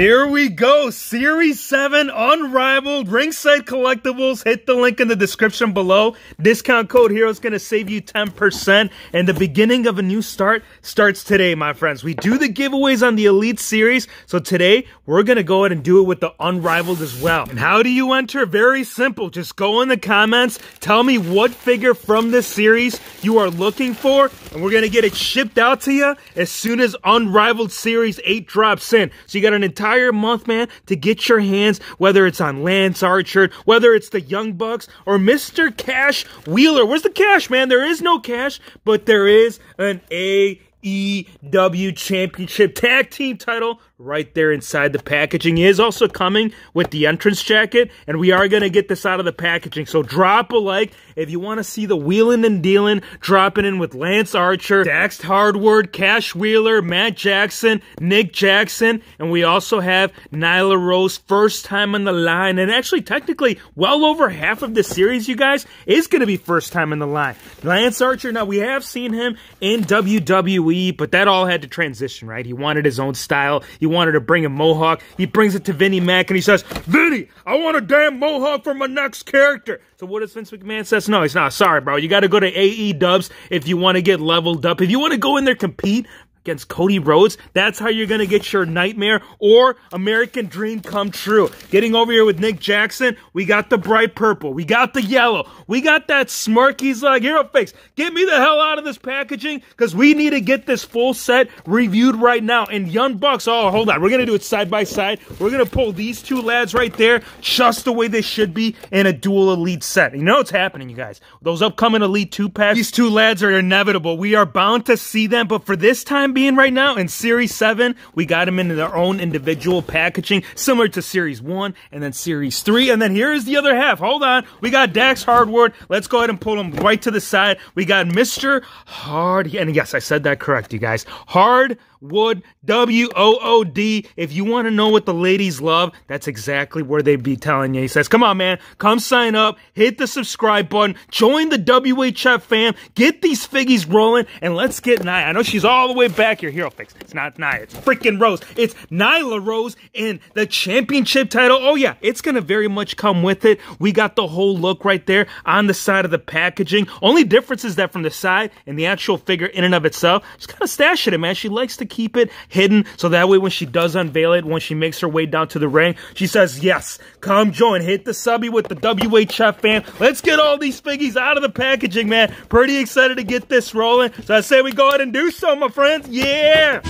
Here we go. Series 7 Unrivaled Ringside Collectibles. Hit the link in the description below. Discount code HERO is going to save you 10%. And the beginning of a new start starts today, my friends. We do the giveaways on the Elite Series. So today, we're going to go ahead and do it with the Unrivaled as well. And how do you enter? Very simple. Just go in the comments. Tell me what figure from this series you are looking for. And we're going to get it shipped out to you as soon as Unrivaled Series 8 drops in. So you got an entire entire month, man, to get your hands, whether it's on Lance Archer, whether it's the Young Bucks or Mr. Cash Wheeler. Where's the cash, man? There is no cash, but there is an AEW Championship Tag Team title right there inside the packaging. It is also coming with the entrance jacket, and we are going to get this out of the packaging. So drop a like if you want to see the wheeling and dealing, dropping in with Lance Archer, Dax Hardward, Cash Wheeler, Matt Jackson, Nick Jackson, and we also have Nyla Rose, first time on the line, and actually technically well over half of the series, you guys, is going to be first time on the line. Lance Archer, now we have seen him in WWE, but that all had to transition, right? He wanted his own style. He wanted to bring a mohawk. He brings it to Vinnie Mac and he says, Vinnie, I want a damn mohawk for my next character. So what does Vince McMahon says? No, he's not. Sorry, bro. You got to go to AE Dubs if you want to get leveled up. If you want to go in there compete against Cody Rhodes. That's how you're going to get your nightmare or American dream come true. Getting over here with Nick Jackson, we got the bright purple. We got the yellow. We got that smirk. He's like, here, face. Get me the hell out of this packaging because we need to get this full set reviewed right now. And Young Bucks, oh, hold on. We're going to do it side by side. We're going to pull these two lads right there just the way they should be in a dual elite set. You know what's happening, you guys. Those upcoming elite two packs, these two lads are inevitable. We are bound to see them, but for this time being, right now. In Series 7, we got them in their own individual packaging, similar to Series 1 and then Series 3. And then here is the other half. Hold on. We got Dax Hardwood. Let's go ahead and pull him right to the side. We got Mr. Hard. And yes, I said that correct, you guys. Hardwood, W O O D. If you want to know what the ladies love, that's exactly where they'd be telling you. He says, Come on, man. Come sign up. Hit the subscribe button. Join the WHF fam. Get these figgies rolling. And let's get an I know she's all the way back back your hero fix. It's not Nia. It's freaking Rose. It's Nyla Rose in the championship title. Oh, yeah. It's going to very much come with it. We got the whole look right there on the side of the packaging. Only difference is that from the side and the actual figure in and of itself, she's kind of stashing it, man. She likes to keep it hidden so that way when she does unveil it, when she makes her way down to the ring, she says, Yes, come join. Hit the subby with the WHF fan. Let's get all these figgies out of the packaging, man. Pretty excited to get this rolling. So I say we go ahead and do so, my friends. Yeah!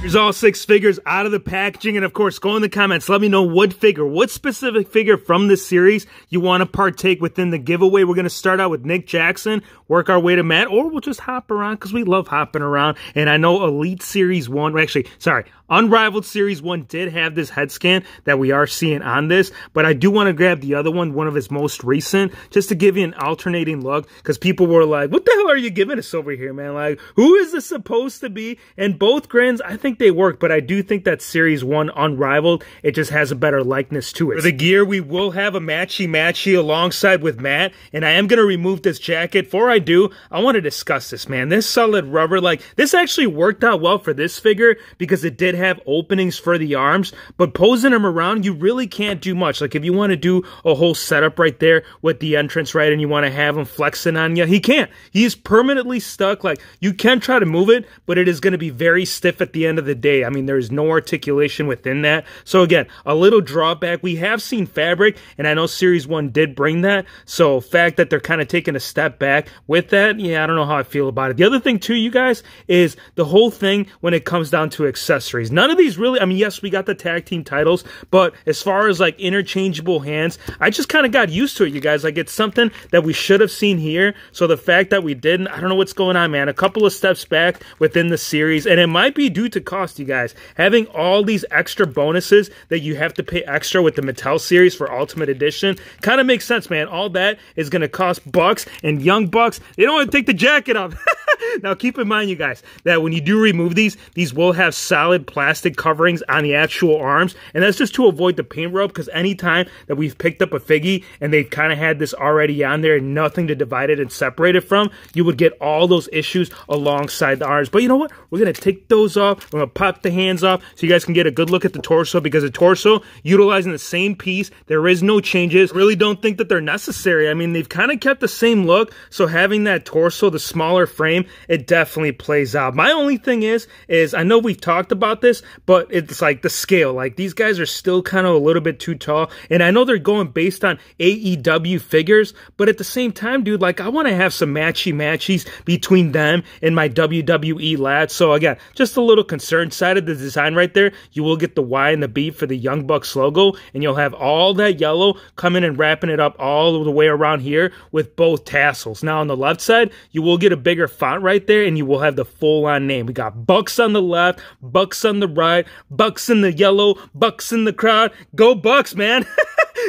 Here's all six figures out of the packaging. And of course, go in the comments. Let me know what figure, what specific figure from this series you want to partake within the giveaway. We're going to start out with Nick Jackson, work our way to Matt, or we'll just hop around because we love hopping around. And I know Elite Series 1, actually, sorry, Unrivaled Series 1 did have this head scan that we are seeing on this. But I do want to grab the other one, one of his most recent, just to give you an alternating look because people were like, what the hell are you giving us over here, man? Like, who is this supposed to be? And both grins, I think think they work, but I do think that Series 1 Unrivaled, it just has a better likeness to it. For the gear, we will have a matchy-matchy alongside with Matt, and I am going to remove this jacket. Before I do, I want to discuss this, man. This solid rubber, like, this actually worked out well for this figure because it did have openings for the arms, but posing them around, you really can't do much. Like, if you want to do a whole setup right there with the entrance right and you want to have him flexing on you, he can't. He is permanently stuck. Like, you can try to move it, but it is going to be very stiff at the end of the day, I mean, there's no articulation within that. So again, a little drawback. We have seen fabric, and I know Series 1 did bring that. So fact that they're kind of taking a step back with that, yeah, I don't know how I feel about it. The other thing too, you guys, is the whole thing when it comes down to accessories. None of these really, I mean, yes, we got the tag team titles, but as far as like interchangeable hands, I just kind of got used to it, you guys. Like it's something that we should have seen here. So the fact that we didn't, I don't know what's going on, man. A couple of steps back within the series, and it might be due to cost, you guys. Having all these extra bonuses that you have to pay extra with the Mattel series for Ultimate Edition kind of makes sense, man. All that is going to cost bucks, and young bucks, they don't even take the jacket off. now keep in mind, you guys, that when you do remove these, these will have solid plastic coverings on the actual arms. And that's just to avoid the paint rub because anytime that we've picked up a figgy and they've kind of had this already on there and nothing to divide it and separate it from, you would get all those issues alongside the arms. But you know what? We're going to take those off. We're going to pop the hands off so you guys can get a good look at the torso because the torso, utilizing the same piece, there is no changes. I really don't think that they're necessary. I mean, they've kind of kept the same look. So having that torso, the smaller frame, it definitely plays out. My only thing is, is I know we've talked about this, but it's like the scale. Like these guys are still kind of a little bit too tall, and I know they're going based on AEW figures, but at the same time, dude, like I want to have some matchy matchies between them and my WWE lads. So again, just a little concerned side of the design right there. You will get the Y and the B for the Young Bucks logo, and you'll have all that yellow coming and wrapping it up all the way around here with both tassels. Now on the left side, you will get a bigger font right there and you will have the full on name. We got Bucks on the left, Bucks on the right, Bucks in the yellow, Bucks in the crowd. Go Bucks, man.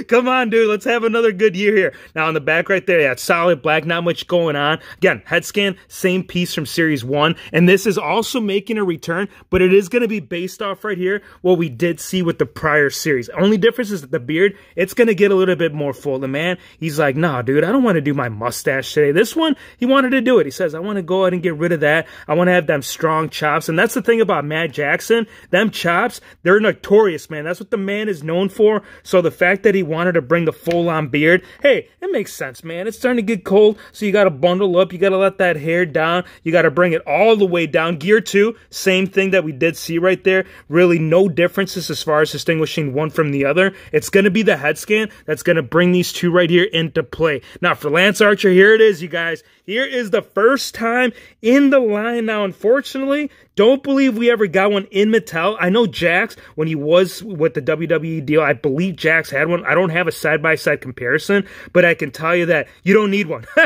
Come on, dude. Let's have another good year here. Now, on the back right there, yeah, solid black, not much going on. Again, head scan, same piece from Series 1. And this is also making a return, but it is going to be based off right here what we did see with the prior series. Only difference is that the beard, it's going to get a little bit more full. The man, he's like, nah, dude, I don't want to do my mustache today. This one, he wanted to do it. He says, I want to go ahead and get rid of that. I want to have them strong chops. And that's the thing about Matt Jackson. Them chops, they're notorious, man. That's what the man is known for. So the fact that he wanted to bring the full-on beard, hey, it makes sense, man. It's starting to get cold, so you got to bundle up. You got to let that hair down. You got to bring it all the way down. Gear 2, same thing that we did see right there. Really no differences as far as distinguishing one from the other. It's going to be the head scan that's going to bring these two right here into play. Now, for Lance Archer, here it is, you guys. Here is the first time in the line. Now, unfortunately, don't believe we ever got one in Mattel. I know Jax, when he was with the WWE deal, I believe Jax had one. I don't have a side by side comparison, but I can tell you that you don't need one.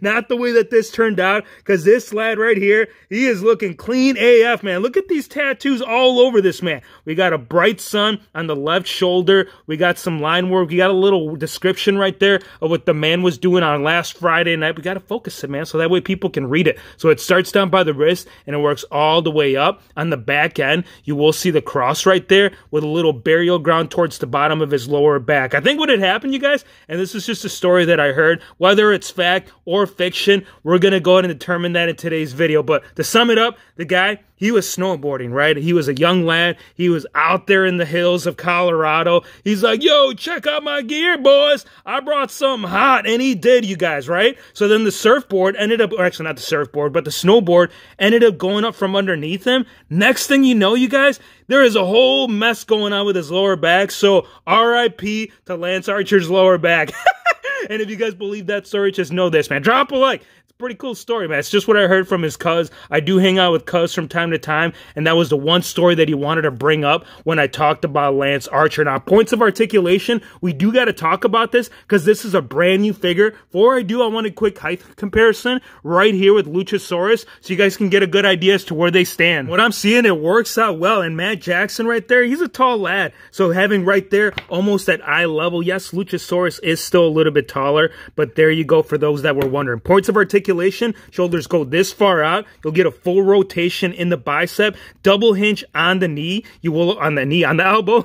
Not the way that this turned out, because this lad right here, he is looking clean AF, man. Look at these tattoos all over this man. We got a bright sun on the left shoulder. We got some line work. We got a little description right there of what the man was doing on last Friday night. We got to focus it, man, so that way people can read it. So it starts down by the wrist and it works all the way up. On the back end, you will see the cross right there with a little burial ground towards the bottom of his lower back. I think what had happened, you guys, and this is just a story that I heard, whether it's fact or fiction, we're going to go ahead and determine that in today's video. But to sum it up, the guy he was snowboarding, right? He was a young lad. He was out there in the hills of Colorado. He's like, yo, check out my gear, boys. I brought something hot. And he did, you guys, right? So then the surfboard ended up, actually not the surfboard, but the snowboard ended up going up from underneath him. Next thing you know, you guys, there is a whole mess going on with his lower back. So RIP to Lance Archer's lower back. and if you guys believe that story, just know this, man. Drop a like pretty cool story, man. It's just what I heard from his cuz. I do hang out with cuz from time to time, and that was the one story that he wanted to bring up when I talked about Lance Archer. Now, points of articulation, we do got to talk about this because this is a brand new figure. Before I do, I want a quick height comparison right here with Luchasaurus so you guys can get a good idea as to where they stand. What I'm seeing, it works out well, and Matt Jackson right there, he's a tall lad. So having right there almost at eye level, yes, Luchasaurus is still a little bit taller, but there you go for those that were wondering. Points of articulation articulation. Shoulders go this far out. You'll get a full rotation in the bicep, double hinge on the knee. You will on the knee, on the elbow.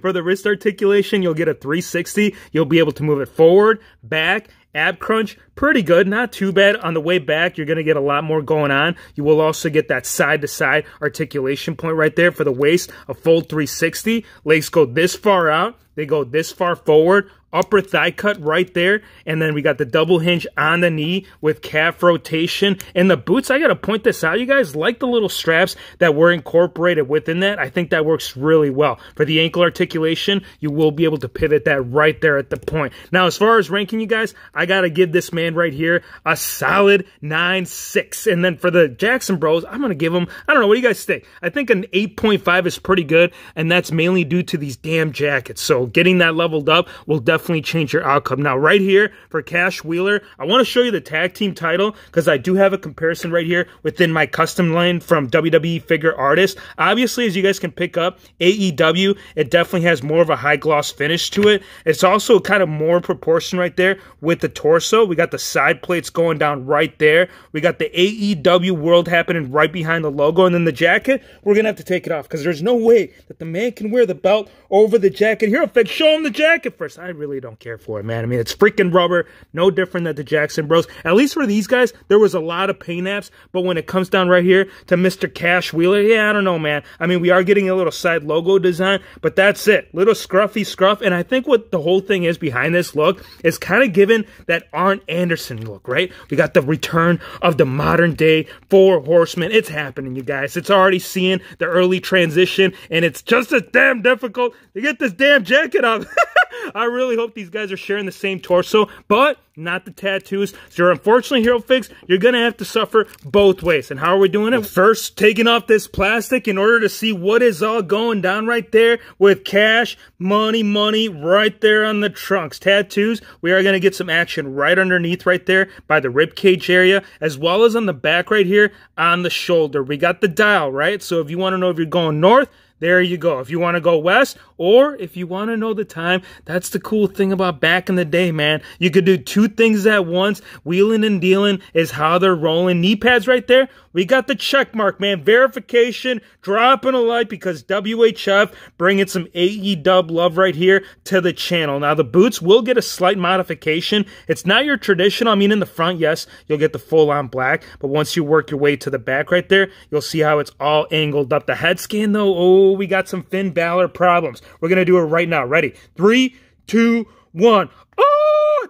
For the wrist articulation, you'll get a 360. You'll be able to move it forward, back, ab crunch, pretty good, not too bad. On the way back, you're going to get a lot more going on. You will also get that side to side articulation point right there for the waist, a full 360. Legs go this far out, they go this far forward, upper thigh cut right there. And then we got the double hinge on the knee with calf rotation. And the boots, I got to point this out, you guys, like the little straps that were incorporated within that. I think that works really well. For the ankle articulation, you will be able to pivot that right there at the point. Now, as far as ranking, you guys, I got to give this man right here a solid 9.6. And then for the Jackson Bros, I'm going to give them, I don't know, what do you guys think? I think an 8.5 is pretty good. And that's mainly due to these damn jackets. So getting that leveled up will definitely definitely change your outcome. Now, right here for Cash Wheeler, I want to show you the tag team title because I do have a comparison right here within my custom line from WWE Figure Artist. Obviously, as you guys can pick up, AEW, it definitely has more of a high gloss finish to it. It's also kind of more proportion right there with the torso. We got the side plates going down right there. We got the AEW world happening right behind the logo. And then the jacket, we're going to have to take it off because there's no way that the man can wear the belt over the jacket. Here, Fed, show him the jacket first. I really really don't care for it, man. I mean, it's freaking rubber, no different than the Jackson Bros. At least for these guys, there was a lot of paint apps, but when it comes down right here to Mr. Cash Wheeler, yeah, I don't know, man. I mean, we are getting a little side logo design, but that's it. Little scruffy scruff, and I think what the whole thing is behind this look is kind of giving that Arn Anderson look, right? We got the return of the modern day Four Horsemen. It's happening, you guys. It's already seeing the early transition, and it's just as damn difficult to get this damn jacket off. I really hope these guys are sharing the same torso, but not the tattoos. So unfortunately, Hero Fix, you're going to have to suffer both ways. And how are we doing it? First, taking off this plastic in order to see what is all going down right there with cash, money, money right there on the trunks. Tattoos, we are going to get some action right underneath right there by the rib cage area, as well as on the back right here on the shoulder. We got the dial, right? So if you want to know if you're going north, there you go. If you want to go west or if you want to know the time, that's the cool thing about back in the day, man. You could do two things at once. Wheeling and dealing is how they're rolling. Knee pads right there. We got the check mark, man. Verification, dropping a like because WHF bringing some AE dub love right here to the channel. Now, the boots will get a slight modification. It's not your traditional. I mean, in the front, yes, you'll get the full on black, but once you work your way to the back right there, you'll see how it's all angled up. The head scan, though, oh, we got some Finn Balor problems. We're going to do it right now. Ready? Three, two, one. Oh!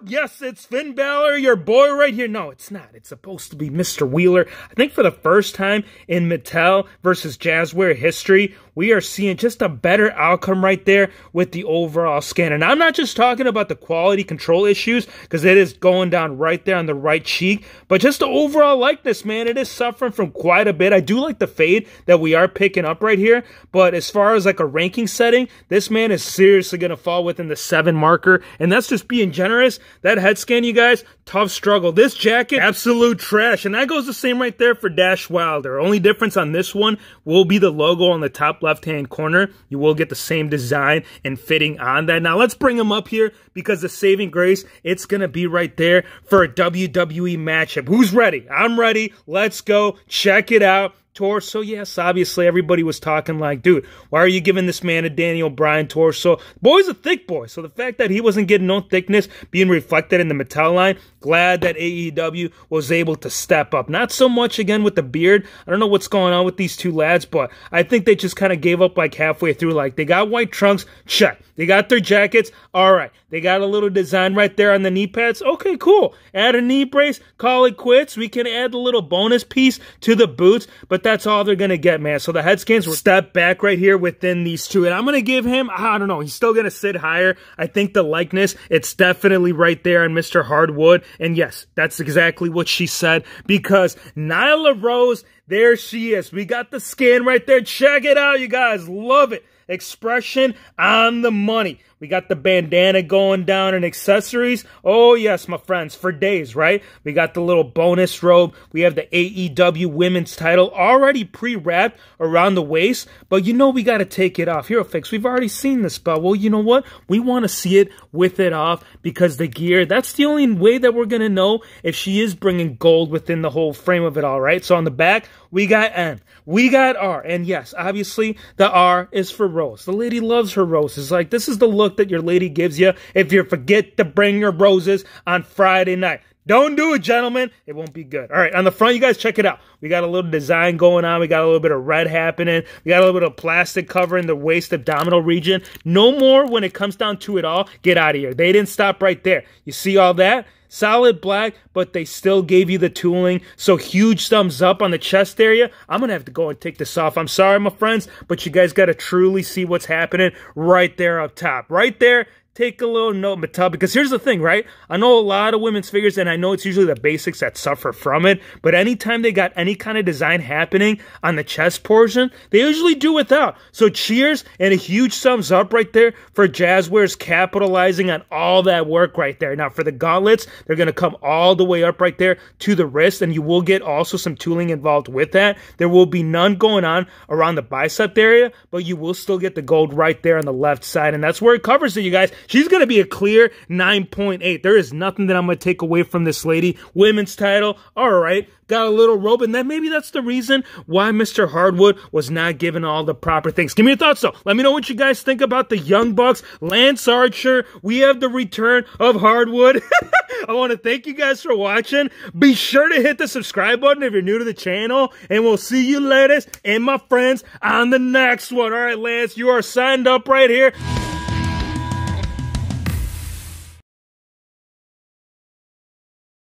Yes, it's Finn Balor, your boy right here. No, it's not. It's supposed to be Mr. Wheeler. I think for the first time in Mattel versus Jazzware history, we are seeing just a better outcome right there with the overall scan. And I'm not just talking about the quality control issues, because it is going down right there on the right cheek, but just the overall likeness, man. It is suffering from quite a bit. I do like the fade that we are picking up right here, but as far as like a ranking setting, this man is seriously going to fall within the seven marker. And that's just being generous. That head scan, you guys, tough struggle. This jacket, absolute trash. And that goes the same right there for Dash Wilder. Only difference on this one will be the logo on the top left-hand corner. You will get the same design and fitting on that. Now, let's bring him up here because the saving grace, it's going to be right there for a WWE matchup. Who's ready? I'm ready. Let's go. Check it out torso. Yes, obviously everybody was talking like, dude, why are you giving this man a Daniel Bryan torso? Boy's a thick boy, so the fact that he wasn't getting no thickness being reflected in the metal line, glad that AEW was able to step up. Not so much again with the beard. I don't know what's going on with these two lads, but I think they just kind of gave up like halfway through. Like they got white trunks, check. They got their jackets, all right. They got a little design right there on the knee pads. Okay, cool. Add a knee brace, call it quits. We can add the little bonus piece to the boots, but that's all they're going to get, man. So the head scans. step back right here within these two. And I'm going to give him, I don't know, he's still going to sit higher. I think the likeness, it's definitely right there on Mr. Hardwood. And yes, that's exactly what she said because Nyla Rose, there she is. We got the skin right there. Check it out, you guys. Love it expression on the money. We got the bandana going down and accessories. Oh, yes, my friends, for days, right? We got the little bonus robe. We have the AEW women's title already pre wrapped around the waist, but you know we got to take it off. Hero Fix, we've already seen this but Well, you know what? We want to see it with it off because the gear, that's the only way that we're going to know if she is bringing gold within the whole frame of it all, right? So on the back, we got N, we got R, and yes, obviously the R is for rose. The lady loves her roses. Like, this is the look that your lady gives you if you forget to bring your roses on Friday night. Don't do it, gentlemen. It won't be good. All right, on the front, you guys check it out. We got a little design going on. We got a little bit of red happening. We got a little bit of plastic covering the waist abdominal region. No more when it comes down to it all. Get out of here. They didn't stop right there. You see all that? solid black, but they still gave you the tooling. So huge thumbs up on the chest area. I'm going to have to go and take this off. I'm sorry, my friends, but you guys got to truly see what's happening right there up top. Right there, take a little note, Mattel, because here's the thing, right? I know a lot of women's figures, and I know it's usually the basics that suffer from it, but anytime they got any kind of design happening on the chest portion, they usually do without. So cheers and a huge thumbs up right there for Jazzwares capitalizing on all that work right there. Now, for the gauntlets, they're going to come all the way up right there to the wrist, and you will get also some tooling involved with that. There will be none going on around the bicep area, but you will still get the gold right there on the left side, and that's where it covers it, you guys. She's going to be a clear 9.8. There is nothing that I'm going to take away from this lady. Women's title, all right, got a little rope, and then that, maybe that's the reason why Mr. Hardwood was not given all the proper things. Give me your thoughts, though. Let me know what you guys think about the Young Bucks, Lance Archer. We have the return of Hardwood. I want to thank you guys for watching. Be sure to hit the subscribe button if you're new to the channel, and we'll see you ladies and my friends on the next one. All right, Lance, you are signed up right here.